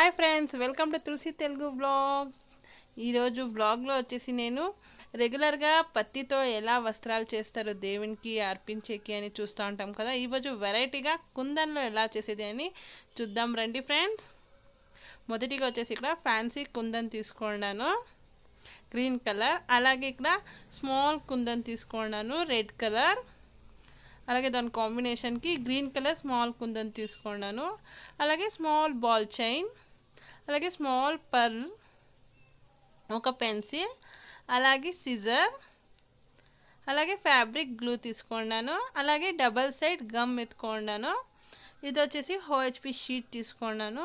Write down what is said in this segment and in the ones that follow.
hi friends welcome to Tulasi Telugu blog ఈరోజు బ్లాగ్లో వచ్చేసి నేను రెగ్యులర్గా పత్తితో ఎలా వస్త్రాలు చేస్తారో దేవునికి అర్పించేకి అని చూస్తూ ఉంటాం కదా ఈరోజు వెరైటీగా కుందన్లో ఎలా చేసేది అని చూద్దాం రండి ఫ్రెండ్స్ మొదటిగా వచ్చేసి ఇక్కడ ఫ్యాన్సీ కుందన్ తీసుకున్నాను గ్రీన్ కలర్ అలాగే ఇక్కడ స్మాల్ కుందన్ తీసుకున్నాను రెడ్ కలర్ అలాగే దాని కాంబినేషన్కి గ్రీన్ కలర్ స్మాల్ కుందన్ తీసుకున్నాను అలాగే స్మాల్ బాల్ చైన్ అలాగే స్మాల్ పర్ ఒక పెన్సిల్ అలాగే సిజర్ అలాగే ఫ్యాబ్రిక్ గ్లూ తీసుకున్నాను అలాగే డబల్ సైడ్ గమ్ ఎత్తుకున్నాను ఇది వచ్చేసి హోహెచ్పి షీట్ తీసుకున్నాను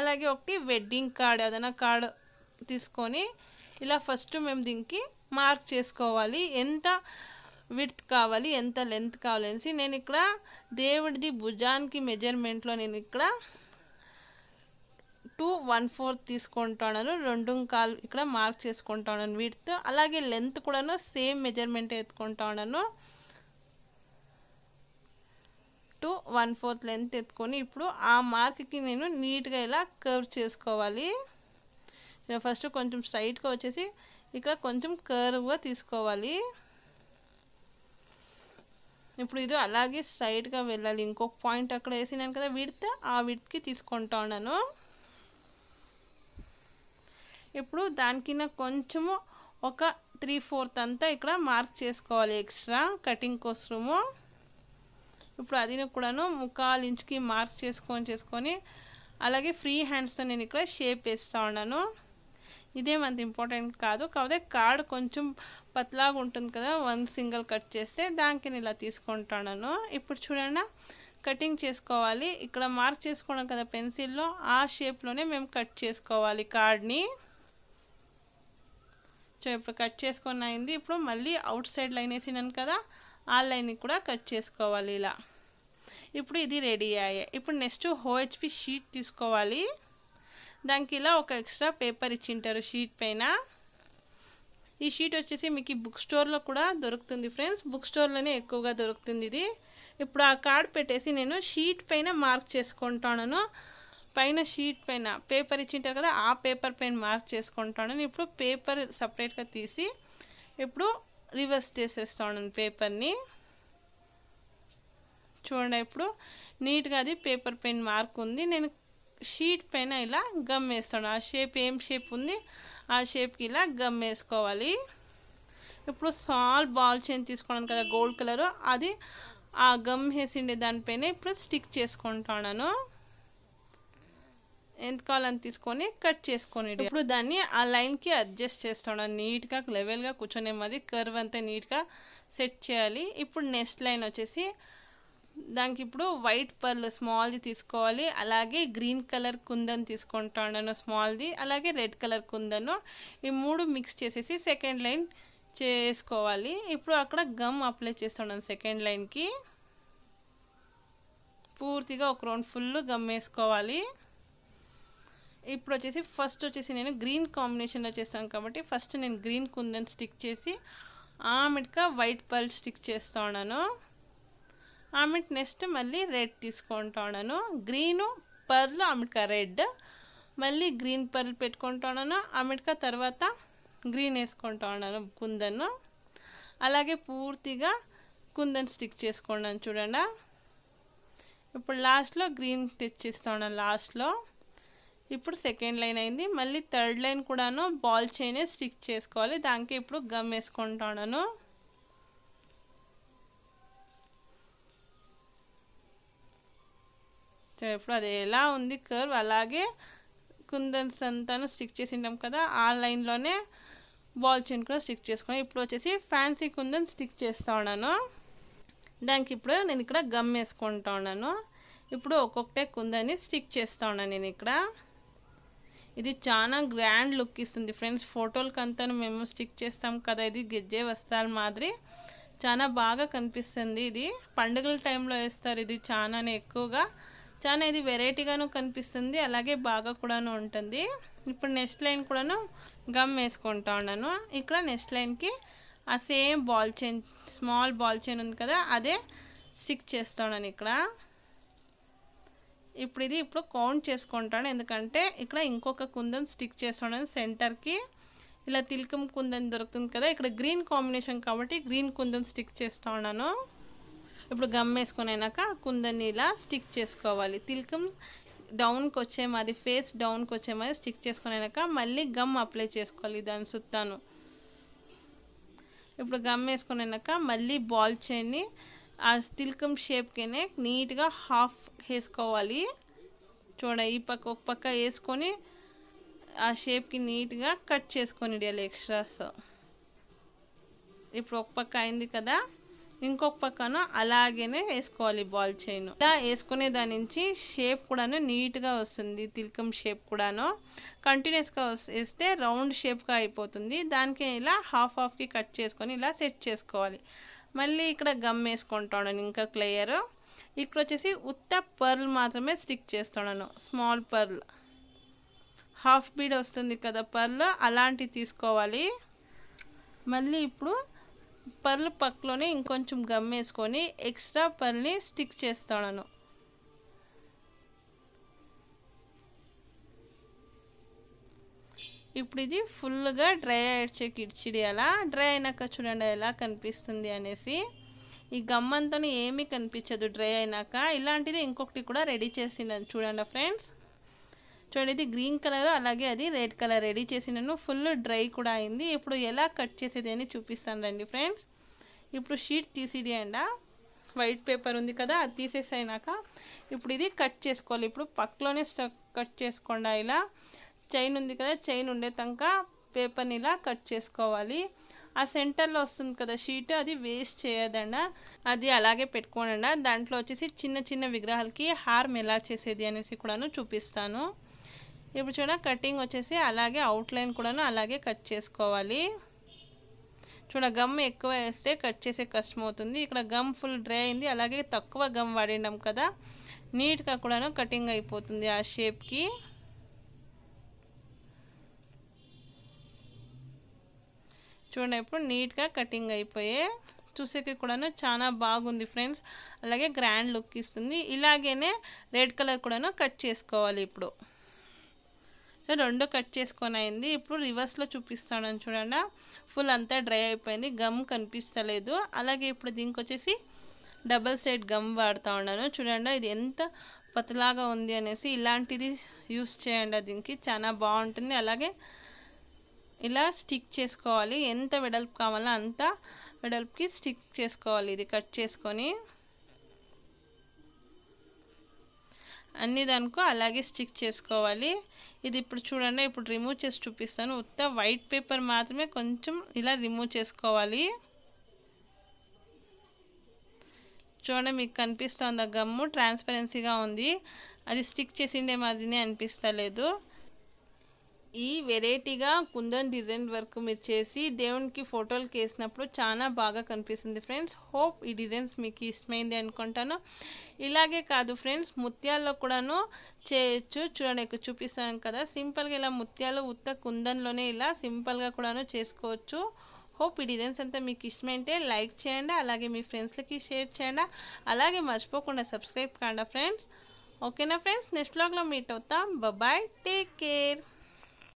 అలాగే ఒకటి వెడ్డింగ్ కార్డ్ ఏదైనా కార్డ్ తీసుకొని ఇలా ఫస్ట్ మేము దీనికి మార్క్ చేసుకోవాలి ఎంత విడ్త్ కావాలి ఎంత లెంత్ కావాలి అనేసి నేను ఇక్కడ దేవుడిది భుజానికి మెజర్మెంట్లో నేను ఇక్కడ టూ వన్ ఫోర్త్ తీసుకుంటాను రెండు కాలు ఇక్కడ మార్క్ చేసుకుంటాను వీటితో అలాగే లెంత్ కూడాను సేమ్ మెజర్మెంట్ ఎత్తుకుంటాను టు వన్ ఫోర్త్ లెంత్ ఎత్తుకొని ఇప్పుడు ఆ మార్క్కి నేను నీట్గా ఇలా కర్వ్ చేసుకోవాలి ఫస్ట్ కొంచెం స్ట్రైట్గా వచ్చేసి ఇక్కడ కొంచెం కర్వ్గా తీసుకోవాలి ఇప్పుడు ఇది అలాగే స్ట్రైట్గా వెళ్ళాలి ఇంకొక పాయింట్ అక్కడ వేసినాను కదా విడత ఆ తీసుకుంటా తీసుకుంటాను ఇప్పుడు దానికిన కొంచెము ఒక త్రీ ఫోర్త్ అంతా ఇక్కడ మార్క్ చేసుకోవాలి ఎక్స్ట్రా కటింగ్ కోసము ఇప్పుడు అది కూడాను ముఖాలు ఇంచుకి మార్క్ చేసుకొని చేసుకొని అలాగే ఫ్రీ హ్యాండ్స్తో నేను ఇక్కడ షేప్ వేస్తూ ఉన్నాను ఇదేమంత ఇంపార్టెంట్ కాదు కాకపోతే కార్డ్ కొంచెం పత్లాగా ఉంటుంది కదా వన్ సింగిల్ కట్ చేస్తే దానికి నేను ఇలా తీసుకుంటాను ఇప్పుడు చూడండి కటింగ్ చేసుకోవాలి ఇక్కడ మార్క్ చేసుకోవడం కదా పెన్సిల్లో ఆ షేప్లోనే మేము కట్ చేసుకోవాలి కార్డ్ని సో ఇప్పుడు కట్ చేసుకొని అయింది ఇప్పుడు మళ్ళీ అవుట్ సైడ్ లైన్ వేసినాను కదా ఆ లైన్ని కూడా కట్ చేసుకోవాలి ఇలా ఇప్పుడు ఇది రెడీ అయ్యాయి ఇప్పుడు నెక్స్ట్ హోహెచ్పి షీట్ తీసుకోవాలి దానికి ఇలా ఒక ఎక్స్ట్రా పేపర్ ఇచ్చింటారు షీట్ పైన ఈ షీట్ వచ్చేసి మీకు బుక్ స్టోర్లో కూడా దొరుకుతుంది ఫ్రెండ్స్ బుక్ స్టోర్లోనే ఎక్కువగా దొరుకుతుంది ఇది ఇప్పుడు ఆ కార్డ్ పెట్టేసి నేను షీట్ పైన మార్క్ చేసుకుంటాను పైన షీట్ పైన పేపర్ ఇచ్చింటారు కదా ఆ పేపర్ పైన మార్క్ చేసుకుంటాను ఇప్పుడు పేపర్ సపరేట్గా తీసి ఇప్పుడు రివర్స్ చేసేస్తాను పేపర్ని చూడండి ఇప్పుడు నీట్గా అది పేపర్ పెయిన్ మార్క్ ఉంది నేను షీట్ పైన ఇలా గమ్ వేస్తాను ఆ షేప్ ఏం షేప్ ఉంది ఆ షేప్కి ఇలా గమ్ వేసుకోవాలి ఇప్పుడు సాల్ బాల్ చేయిన్ తీసుకున్నాను కదా గోల్డ్ కలరు అది ఆ గమ్ వేసిండే దానిపైన ఇప్పుడు స్టిక్ చేసుకుంటాను ఎంత కావాలని తీసుకొని కట్ చేసుకొని ఇప్పుడు దాన్ని ఆ లైన్కి అడ్జస్ట్ చేస్తాం నీట్గా లెవెల్గా కూర్చొని మాది కర్వ్ అంతా నీట్గా సెట్ చేయాలి ఇప్పుడు నెక్స్ట్ లైన్ వచ్చేసి దానికి ఇప్పుడు వైట్ పర్ల్ స్మాల్ది తీసుకోవాలి అలాగే గ్రీన్ కలర్ కుందన్ తీసుకుంటాను స్మాల్ది అలాగే రెడ్ కలర్ కుందను ఈ మూడు మిక్స్ చేసేసి సెకండ్ లైన్ చేసుకోవాలి ఇప్పుడు అక్కడ గమ్ అప్లై చేస్తున్నాను సెకండ్ లైన్కి పూర్తిగా ఒక రౌండ్ ఫుల్ గమ్ వేసుకోవాలి ఇప్పుడు వచ్చేసి ఫస్ట్ వచ్చేసి నేను గ్రీన్ కాంబినేషన్లో చేస్తాను కాబట్టి ఫస్ట్ నేను గ్రీన్ కుందన్ స్టిక్ చేసి ఆమెట్గా వైట్ పర్ల్ స్టిక్ చేస్తూ ఉన్నాను ఆమెట్ నెక్స్ట్ మళ్ళీ రెడ్ తీసుకుంటా ఉన్నాను గ్రీను పర్లు ఆమెట్కా రెడ్ మళ్ళీ గ్రీన్ పర్ల్ పెట్టుకుంటా ఉన్నాను ఆమెట్కా తర్వాత గ్రీన్ వేసుకుంటా ఉన్నాను కుందన్ను అలాగే పూర్తిగా కుందన్ స్టిక్ చేసుకున్నాను చూడండి ఇప్పుడు లాస్ట్లో గ్రీన్ తెచ్చిస్తా ఉన్నాను లాస్ట్లో ఇప్పుడు సెకండ్ లైన్ అయింది మళ్ళీ థర్డ్ లైన్ కూడాను బాల్ చైనే స్టిక్ చేసుకోవాలి దానికి ఇప్పుడు గమ్ వేసుకుంటాను ఇప్పుడు అది ఎలా ఉంది కర్వ్ అలాగే కుందన్స్ అంతాను స్టిక్ చేసి ఉంటాం కదా ఆ లైన్లోనే బాల్ చైన్ కూడా స్టిక్ చేసుకున్నాను ఇప్పుడు వచ్చేసి ఫ్యాన్సీ కుందన్ స్టిక్ చేస్తూ ఉన్నాను దానికి ఇప్పుడు నేను ఇక్కడ గమ్ వేసుకుంటా ఉన్నాను ఇప్పుడు ఒక్కొక్కటే కుందని స్టిక్ చేస్తూ ఉన్నాను నేను ఇక్కడ ఇది చాలా గ్రాండ్ లుక్ ఇస్తుంది ఫ్రెండ్స్ ఫోటోలకంతా మేము స్టిక్ చేస్తాం కదా ఇది గెజ్జే వస్తారు మాదిరి చాలా బాగా కనిపిస్తుంది ఇది పండుగల టైంలో వేస్తారు ఇది చాలానే ఎక్కువగా చాలా ఇది వెరైటీగాను కనిపిస్తుంది అలాగే బాగా కూడాను ఉంటుంది ఇప్పుడు నెక్స్ట్ లైన్ కూడాను గమ్ వేసుకుంటా ఉన్నాను ఇక్కడ నెక్స్ట్ లైన్కి ఆ same ball chain small ball chain ఉంది కదా అదే స్టిక్ చేస్తున్నాను ఇక్కడ ఇప్పుడు ఇది ఇప్పుడు కౌంట్ చేసుకుంటాను ఎందుకంటే ఇక్కడ ఇంకొక కుందన్ స్టిక్ చేస్తున్నాను సెంటర్కి ఇలా తిలకం కుందన్ దొరుకుతుంది కదా ఇక్కడ గ్రీన్ కాంబినేషన్ కాబట్టి గ్రీన్ కుందన్ స్టిక్ చేస్తూ ఉన్నాను ఇప్పుడు గమ్ అయినాక కుందని ఇలా స్టిక్ చేసుకోవాలి తిలకం డౌన్కి వచ్చే మరి ఫేస్ డౌన్కి వచ్చే మరి స్టిక్ అయినాక మళ్ళీ గమ్ అప్లై చేసుకోవాలి దాని సుత్తాను ఇప్పుడు గమ్ అయినాక మళ్ళీ బాల్ చేయని ఆ తిల్కం షేప్కినే నీట్గా హాఫ్ వేసుకోవాలి చూడ ఈ పక్క ఒక పక్క వేసుకొని ఆ షేప్కి నీట్గా కట్ చేసుకొని ఇవ్వాలి ఎక్స్ట్రాస్ ఇప్పుడు ఒక పక్క అయింది కదా ఇంకొక పక్కన అలాగేనే వేసుకోవాలి బాల్ చైన్ ఇలా వేసుకునే దాని నుంచి షేప్ కూడాను నీట్గా వస్తుంది తిలకం షేప్ కూడాను కంటిన్యూస్గా వేస్తే రౌండ్ షేప్గా అయిపోతుంది దానికి ఇలా హాఫ్ హాఫ్కి కట్ చేసుకొని ఇలా సెట్ చేసుకోవాలి మళ్ళీ ఇక్కడ గమ్ వేసుకుంటాను ఇంకా క్లియర్ ఇక్కడ వచ్చేసి ఉత్త పర్ల్ మాత్రమే స్టిక్ చేస్తున్నాను స్మాల్ పర్ల్ హాఫ్ బీడ్ వస్తుంది కదా పర్ల్ అలాంటివి తీసుకోవాలి మళ్ళీ ఇప్పుడు పర్ల్ పక్కలోనే ఇంకొంచెం గమ్ వేసుకొని ఎక్స్ట్రా పర్ల్ని స్టిక్ చేస్తాను ఇప్పుడు ఇది ఫుల్గా డ్రై అయ్యే కిడ్చిడి అలా డ్రై అయినాక చూడండి ఎలా కనిపిస్తుంది అనేసి ఈ గమ్మంతా ఏమీ కనిపించదు డ్రై అయినాక ఇలాంటిది ఇంకొకటి కూడా రెడీ చేసినాను చూడండి ఫ్రెండ్స్ చూడండి ఇది గ్రీన్ కలర్ అలాగే అది రెడ్ కలర్ రెడీ చేసినాను ఫుల్ డ్రై కూడా అయింది ఇప్పుడు ఎలా కట్ చేసేది అని చూపిస్తాను రండి ఫ్రెండ్స్ ఇప్పుడు షీట్ తీసిడి అండ వైట్ పేపర్ ఉంది కదా అది తీసేసైనాక ఇప్పుడు ఇది కట్ చేసుకోవాలి ఇప్పుడు పక్కలోనే కట్ చేసుకోండి ఇలా చైన్ ఉంది కదా చైన్ ఉండేతంక పేపర్ని ఇలా కట్ చేసుకోవాలి ఆ సెంటర్లో వస్తుంది కదా షీట్ అది వేస్ట్ చేయదన్న అది అలాగే పెట్టుకోనండి దాంట్లో వచ్చేసి చిన్న చిన్న విగ్రహాలకి హారం ఎలా చేసేది అనేసి కూడాను చూపిస్తాను ఇప్పుడు చూడ కటింగ్ వచ్చేసి అలాగే అవుట్లైన్ కూడాను అలాగే కట్ చేసుకోవాలి చూడ గమ్ ఎక్కువ వేస్తే కట్ చేసే కష్టం అవుతుంది ఇక్కడ గమ్ ఫుల్ డ్రై అయింది అలాగే తక్కువ గమ్ వాడినాం కదా నీట్గా కూడాను కటింగ్ అయిపోతుంది ఆ షేప్కి చూడండి ఇప్పుడు నీట్గా కటింగ్ అయిపోయే చూసేకి కూడాను చాలా బాగుంది ఫ్రెండ్స్ అలాగే గ్రాండ్ లుక్ ఇస్తుంది ఇలాగేనే రెడ్ కలర్ కూడాను కట్ చేసుకోవాలి ఇప్పుడు రెండు కట్ చేసుకొని అయింది ఇప్పుడు రివర్స్లో చూపిస్తాను చూడండి ఫుల్ అంతా డ్రై అయిపోయింది గమ్ కనిపిస్తలేదు అలాగే ఇప్పుడు దీనికి వచ్చేసి డబల్ సైడ్ గమ్ వాడుతూ ఉన్నాను చూడండి ఇది ఎంత పతలాగా ఉంది అనేసి ఇలాంటిది యూస్ చేయండి దీనికి చాలా బాగుంటుంది అలాగే ఇలా స్టిక్ చేసుకోవాలి ఎంత వెడల్పు కావాలో అంత వెడల్పుకి స్టిక్ చేసుకోవాలి ఇది కట్ చేసుకొని అన్ని దానికో అలాగే స్టిక్ చేసుకోవాలి ఇది ఇప్పుడు చూడండి ఇప్పుడు రిమూవ్ చేసి చూపిస్తాను ఉత్త వైట్ పేపర్ మాత్రమే కొంచెం ఇలా రిమూవ్ చేసుకోవాలి చూడండి మీకు కనిపిస్తుంది గమ్ము ట్రాన్స్పరెన్సీగా ఉంది అది స్టిక్ చేసిండే మాదిరినే అనిపిస్తలేదు ఈ వెరైటీగా కుందన్ డిజైన్ వర్క్ మీరు చేసి దేవునికి ఫోటోలు వేసినప్పుడు చాలా బాగా కనిపిస్తుంది ఫ్రెండ్స్ హోప్ ఈ డిజైన్స్ మీకు ఇష్టమైంది అనుకుంటాను ఇలాగే కాదు ఫ్రెండ్స్ ముత్యాల్లో కూడాను చేయొచ్చు చూడండి చూపిస్తాను కదా సింపుల్గా ఇలా ముత్యాలు ఉత్త కుందన్లోనే ఇలా సింపుల్గా కూడాను చేసుకోవచ్చు హోప్ ఈ డిజైన్స్ అంతా మీకు ఇష్టమైతే లైక్ చేయండి అలాగే మీ ఫ్రెండ్స్లకి షేర్ చేయండి అలాగే మర్చిపోకుండా సబ్స్క్రైబ్ కాండా ఫ్రెండ్స్ ఓకేనా ఫ్రెండ్స్ నెక్స్ట్ బ్లాగ్లో మీట్ అవుతాం బాయ్ టేక్ కేర్